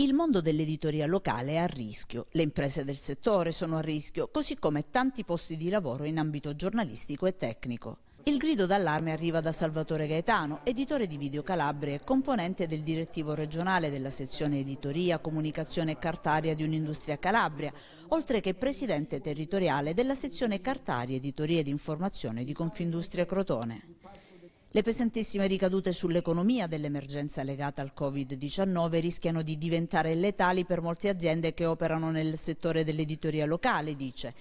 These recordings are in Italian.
Il mondo dell'editoria locale è a rischio, le imprese del settore sono a rischio, così come tanti posti di lavoro in ambito giornalistico e tecnico. Il grido d'allarme arriva da Salvatore Gaetano, editore di Video Calabria e componente del direttivo regionale della sezione editoria, comunicazione e cartaria di un'industria Calabria, oltre che presidente territoriale della sezione cartaria, editoria ed informazione di Confindustria Crotone. Le pesantissime ricadute sull'economia dell'emergenza legata al Covid-19 rischiano di diventare letali per molte aziende che operano nel settore dell'editoria locale, dice.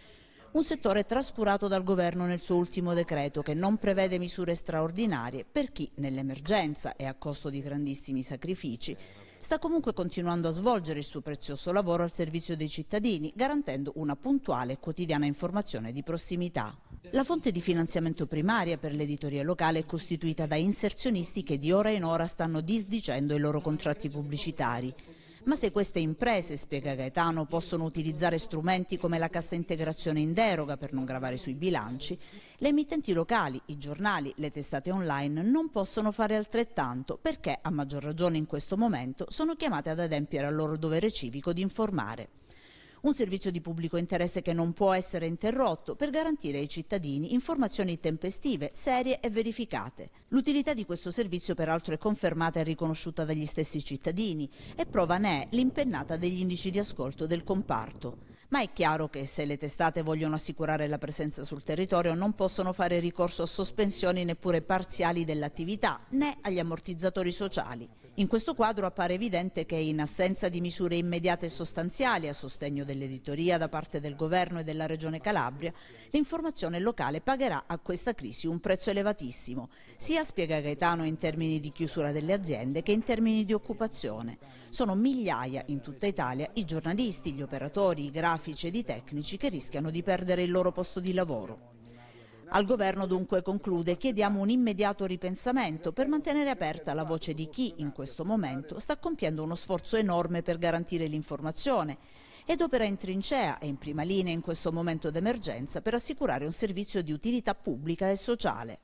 Un settore trascurato dal governo nel suo ultimo decreto che non prevede misure straordinarie per chi nell'emergenza e a costo di grandissimi sacrifici sta comunque continuando a svolgere il suo prezioso lavoro al servizio dei cittadini garantendo una puntuale e quotidiana informazione di prossimità. La fonte di finanziamento primaria per l'editoria locale è costituita da inserzionisti che di ora in ora stanno disdicendo i loro contratti pubblicitari. Ma se queste imprese, spiega Gaetano, possono utilizzare strumenti come la cassa integrazione in deroga per non gravare sui bilanci, le emittenti locali, i giornali, le testate online non possono fare altrettanto perché, a maggior ragione in questo momento, sono chiamate ad adempiere al loro dovere civico di informare. Un servizio di pubblico interesse che non può essere interrotto per garantire ai cittadini informazioni tempestive, serie e verificate. L'utilità di questo servizio peraltro è confermata e riconosciuta dagli stessi cittadini e prova ne è l'impennata degli indici di ascolto del comparto. Ma è chiaro che se le testate vogliono assicurare la presenza sul territorio non possono fare ricorso a sospensioni neppure parziali dell'attività né agli ammortizzatori sociali. In questo quadro appare evidente che in assenza di misure immediate e sostanziali a sostegno dell'editoria da parte del governo e della regione Calabria, l'informazione locale pagherà a questa crisi un prezzo elevatissimo, sia spiega Gaetano in termini di chiusura delle aziende che in termini di occupazione. Sono migliaia in tutta Italia i giornalisti, gli operatori, i grafici, grafici e di tecnici che rischiano di perdere il loro posto di lavoro. Al governo dunque conclude chiediamo un immediato ripensamento per mantenere aperta la voce di chi in questo momento sta compiendo uno sforzo enorme per garantire l'informazione ed opera in trincea e in prima linea in questo momento d'emergenza per assicurare un servizio di utilità pubblica e sociale.